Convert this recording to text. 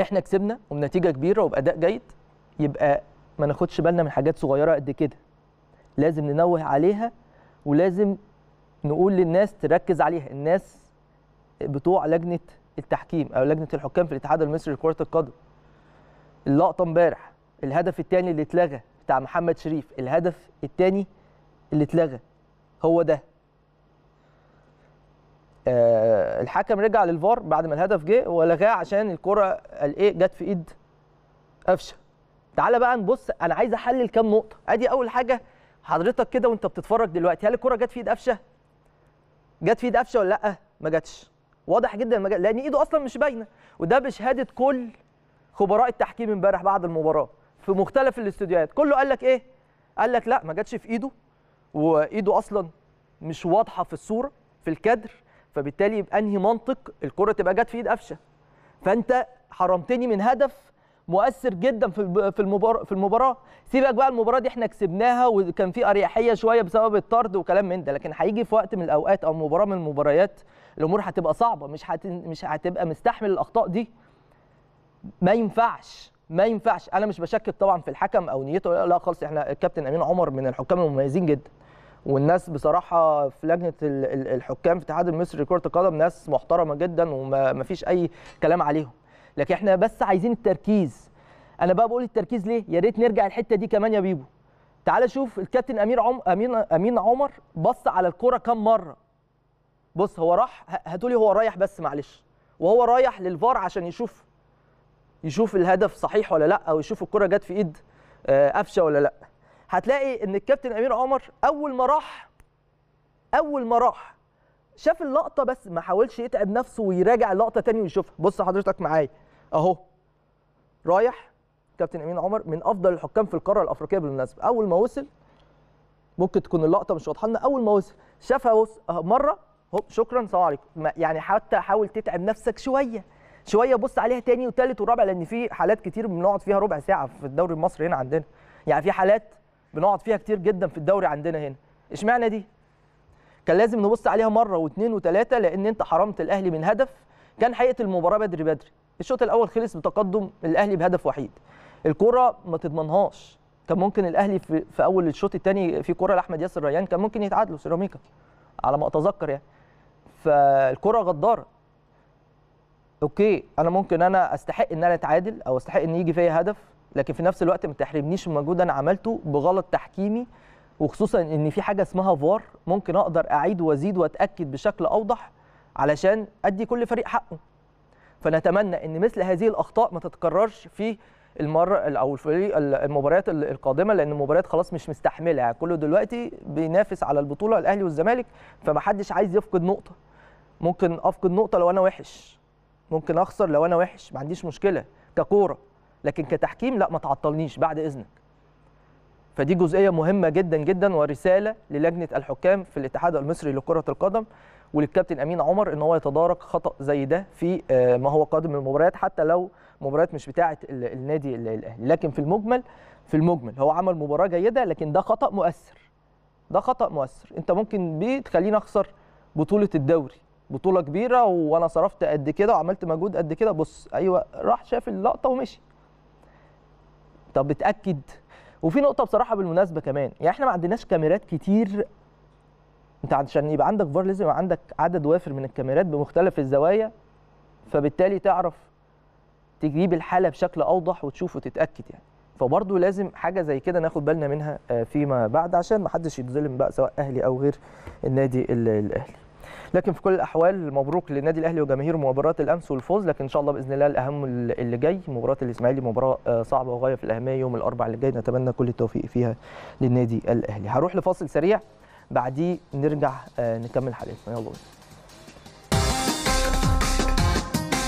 احنا كسبنا وبنتيجه كبيره وباداء جيد يبقى ما ناخدش بالنا من حاجات صغيره قد كده لازم ننوه عليها ولازم نقول للناس تركز عليها الناس بتوع لجنه التحكيم او لجنه الحكام في الاتحاد المصري لكره القدم اللقطه امبارح الهدف الثاني اللي اتلغى بتاع محمد شريف الهدف الثاني اللي اتلغى هو ده آه، الحكم رجع للفار بعد ما الهدف جه ولغاه عشان الكره قال ايه جت في ايد قفشه تعالى بقى نبص انا عايز احلل كام نقطه ادي اول حاجه حضرتك كده وانت بتتفرج دلوقتي هل الكره جت في ايد قفشه جت في ايد قفشه ولا لا ما جاتش واضح جدا ما جات لان ايده اصلا مش باينه وده بشهاده كل خبراء التحكيم امبارح بعد المباراه في مختلف الاستوديوهات كله قال لك ايه قال لك لا ما جاتش في ايده وايده اصلا مش واضحه في الصوره في الكادر فبالتالي بانهي منطق الكره تبقى جت في ايد قفشه فانت حرمتني من هدف مؤثر جدا في في المباراه في المباراه سيبك بقى المباراه دي احنا كسبناها وكان في اريحيه شويه بسبب الطرد وكلام من ده لكن هيجي في وقت من الاوقات او مباراه من المباريات الامور هتبقى صعبه مش هت... مش هتبقى مستحمل الاخطاء دي ما ينفعش ما ينفعش انا مش بشكك طبعا في الحكم او نيته لا خالص احنا الكابتن امين عمر من الحكام المميزين جدا والناس بصراحه في لجنه الحكام في اتحاد المصري لكره القدم ناس محترمه جدا وما فيش اي كلام عليهم لكن احنا بس عايزين التركيز انا بقى بقول التركيز ليه يا ريت نرجع الحته دي كمان يا بيبو تعال شوف الكابتن امير عم... امين امين عمر بص على الكره كام مره بص هو راح هتقولي هو رايح بس معلش وهو رايح للفار عشان يشوف يشوف الهدف صحيح ولا لا او يشوف الكره جت في ايد آه، قفشه ولا لا هتلاقي ان الكابتن امير عمر اول ما راح اول ما راح شاف اللقطه بس ما حاولش يتعب نفسه ويراجع اللقطه تاني ويشوفها بص حضرتك معايا اهو رايح كابتن امين عمر من افضل الحكام في القاره الافريقيه بالمناسبه اول ما وصل ممكن تكون اللقطه مش واضحه لنا اول ما وصل شافها مره هوب شكرا سلام عليكم يعني حتى حاول تتعب نفسك شويه شويه بص عليها تاني وتالت ورابع لان في حالات كتير بنقعد فيها ربع ساعه في الدوري المصري هنا عندنا يعني في حالات بنقعد فيها كتير جدا في الدوري عندنا هنا اشمعنى دي كان لازم نبص عليها مره واثنين وثلاثه لان انت حرمت الاهلي من هدف كان حقيقه المباراه بدري بدري الشوط الاول خلص بتقدم الاهلي بهدف وحيد الكره ما تضمنهاش كان ممكن الاهلي في, في اول الشوط الثاني في كره لاحمد ياسر ريان كان ممكن يتعادلوا سيراميكا على ما اتذكر يعني فالكره غداره اوكي انا ممكن انا استحق ان انا اتعادل او استحق ان يجي فيا هدف لكن في نفس الوقت ما تحرمنيش من مجهود انا عملته بغلط تحكيمي وخصوصا ان في حاجه اسمها فار ممكن اقدر اعيد وازيد واتاكد بشكل اوضح علشان ادي كل فريق حقه فنتمنى ان مثل هذه الاخطاء ما تتكررش في المره او الفريق المباريات القادمه لان المباريات خلاص مش مستحمله يعني كله دلوقتي بينافس على البطوله الاهلي والزمالك فمحدش عايز يفقد نقطه ممكن افقد نقطه لو انا وحش ممكن اخسر لو انا وحش ما عنديش مشكله ككوره لكن كتحكيم لا ما تعطلنيش بعد اذنك فدي جزئيه مهمه جدا جدا ورساله للجنه الحكام في الاتحاد المصري لكره القدم وللكابتن امين عمر ان هو يتدارك خطا زي ده في آه، ما هو قادم من المباريات حتى لو مباريات مش بتاعه النادي الاهلي لكن في المجمل في المجمل هو عمل مباراه جيده لكن ده خطا مؤثر ده خطا مؤثر انت ممكن بيه تخليني اخسر بطوله الدوري بطوله كبيره وانا صرفت قد كده وعملت مجهود قد كده بص ايوه راح شاف اللقطه ومشي طب بتاكد وفي نقطه بصراحه بالمناسبه كمان يعني احنا ما عندناش كاميرات كتير انت عشان يبقى عندك فار لازم يبقى عندك عدد وافر من الكاميرات بمختلف الزوايا فبالتالي تعرف تجيب الحاله بشكل اوضح وتشوف وتتاكد يعني فبرضه لازم حاجه زي كده ناخد بالنا منها آه، فيما بعد عشان ما حدش يتظلم بقى سواء اهلي او غير النادي الاهلي لكن في كل الاحوال مبروك للنادي الاهلي وجماهير مباراه الامس والفوز لكن ان شاء الله باذن الله الاهم اللي جاي مباراه الاسماعيلي مباراه آه، صعبه وغايه في الاهميه يوم الاربعاء اللي جاي نتمنى كل التوفيق فيها للنادي الاهلي هروح لفاصل سريع بعديه نرجع آه، نكمل حلقتنا يلا بينا